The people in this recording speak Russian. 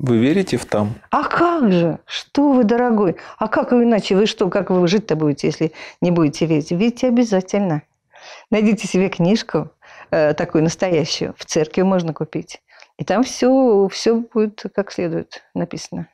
Вы верите в там? А как же? Что вы, дорогой? А как иначе? Вы что, как вы жить-то будете, если не будете верить? Верьте обязательно. Найдите себе книжку э, такую настоящую. В церкви можно купить. И там все, все будет как следует написано.